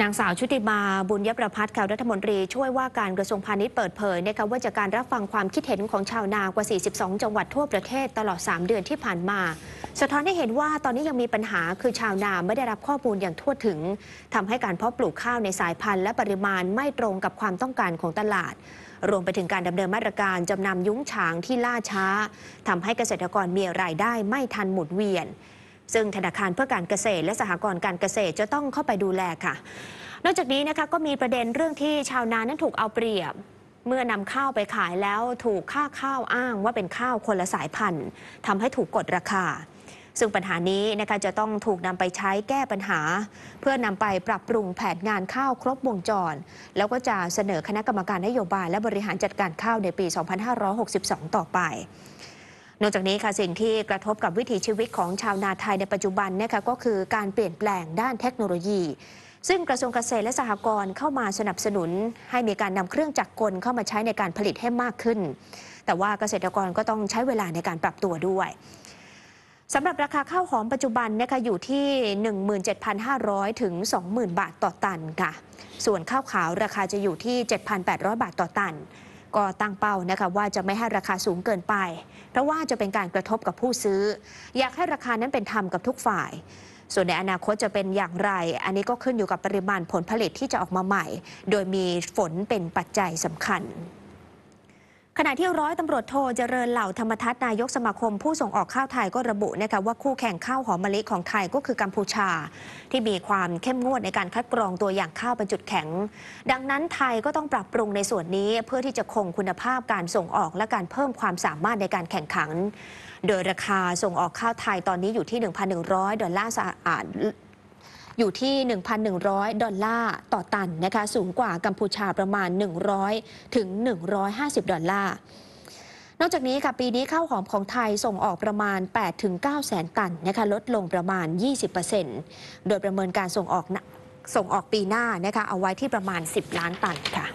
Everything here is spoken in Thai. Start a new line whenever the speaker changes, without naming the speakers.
นางสาวชุติมาบุญยประพัฒน์ค่วรัฐมนตรีช่วยว่าการกระทรวงพาณิชย์เปิดเผยนะคะว่าจากการรับฟังความคิดเห็นของชาวนากว่า 42 จังหวัดทั่วประเทศตลอด 3 เดือนที่ผ่านมา สะท้อนให้เห็นว่าตอนนี้ยังมีปัญหาคือชาวนาไม่ได้รับข้อมูลอย่างทั่วถึง ทำให้การเพาะปลูกข้าวในสายพันธุ์ และปริมาณไม่ตรงกับความต้องการของตลาด รวมไปถึงการดำเนินมาตรการจำนำยุ้งฉางที่ล่าช้า ทำให้เกษตรกรมีรายได้ไม่ทันหมุนเวียนซึ่งธนาคารเพื่อการเกษตรและสหกรณ์การเกษตรจะต้องเข้าไปดูแลค่ะ นอกจากนี้นะคะก็มีประเด็นเรื่องที่ชาวนานั้นถูกเอาเปรียบ เมื่อนำข้าวไปขายแล้วถูกค่าข้าวอ้างว่าเป็นข้าวคนละสายพันธุ์ทำให้ถูกกดราคา ซึ่งปัญหานี้นะคะจะต้องถูกนำไปใช้แก้ปัญหา เพื่อนำไปปรับปรุงแผนงานข้าวครบวงจร แล้วก็จะเสนอคณะกรรมการนโยบายและบริหารจัดการข้าวในปี 2562 ต่อไปนอกจากนี้ค่ะสิ่งที่กระทบกับวิถีชีวิตของชาวนาไทยในปัจจุบันนะคะก็คือการเปลี่ยนแปลงด้านเทคโนโลยี ซึ่งกระทรวงเกษตรและสหกรณ์เข้ามาสนับสนุน ให้มีการนำเครื่องจักรกลเข้ามาใช้ในการผลิตให้มากขึ้น แต่ว่าเกษตรกรก็ต้องใช้เวลาในการปรับตัวด้วยสำหรับราคาข้าวหอมปัจจุบันนะคะอยู่ที่ 17,500ถึง20,000บาทต่อตันค่ะ ส่วนข้าวขาวราคาจะอยู่ที่ 7,800 บาทต่อตันก็ตั้งเป้านะคะว่าจะไม่ให้ราคาสูงเกินไป เพราะว่าจะเป็นการกระทบกับผู้ซื้อ อยากให้ราคานั้นเป็นธรรมกับทุกฝ่าย ส่วนในอนาคตจะเป็นอย่างไร อันนี้ก็ขึ้นอยู่กับปริมาณผลผลิตที่จะออกมาใหม่ โดยมีฝนเป็นปัจจัยสำคัญขณะที่ร้อยตำรวจโทเจริญเหล่าธรรมทัศนายกสมาคม ผู้ส่งออกข้าวไทยก็ระบุนะคะว่าคู่แข่งข้าวหอมมะลิของไทยก็คือกัมพูชาที่มีความเข้มงวดในการคัดกรองตัวอย่างข้าวเป็นจุดแข็ง ดังนั้นไทยก็ต้องปรับปรุงในส่วนนี้เพื่อที่จะคงคุณภาพการส่งออกและการเพิ่มความสามารถในการแข่งขันโดยราคาส่งออกข้าวไทยตอนนี้อยู่ที่1,100ดอลลาร์สหรัฐอยู่ที่ 1,100 ดอลลาร์ ต่อตันนะคะ สูงกว่ากัมพูชาประมาณ 100 ถึง 150 ดอลลาร์ นอกจากนี้ค่ะ ปีนี้ข้าวหอมของไทยส่งออกประมาณ 8-9แสนตันนะคะ ลดลงประมาณ 20%โดยประเมินการส่งออกส่งออกปีหน้านะคะ เอาไว้ที่ประมาณ 10 ล้านตันค่ะ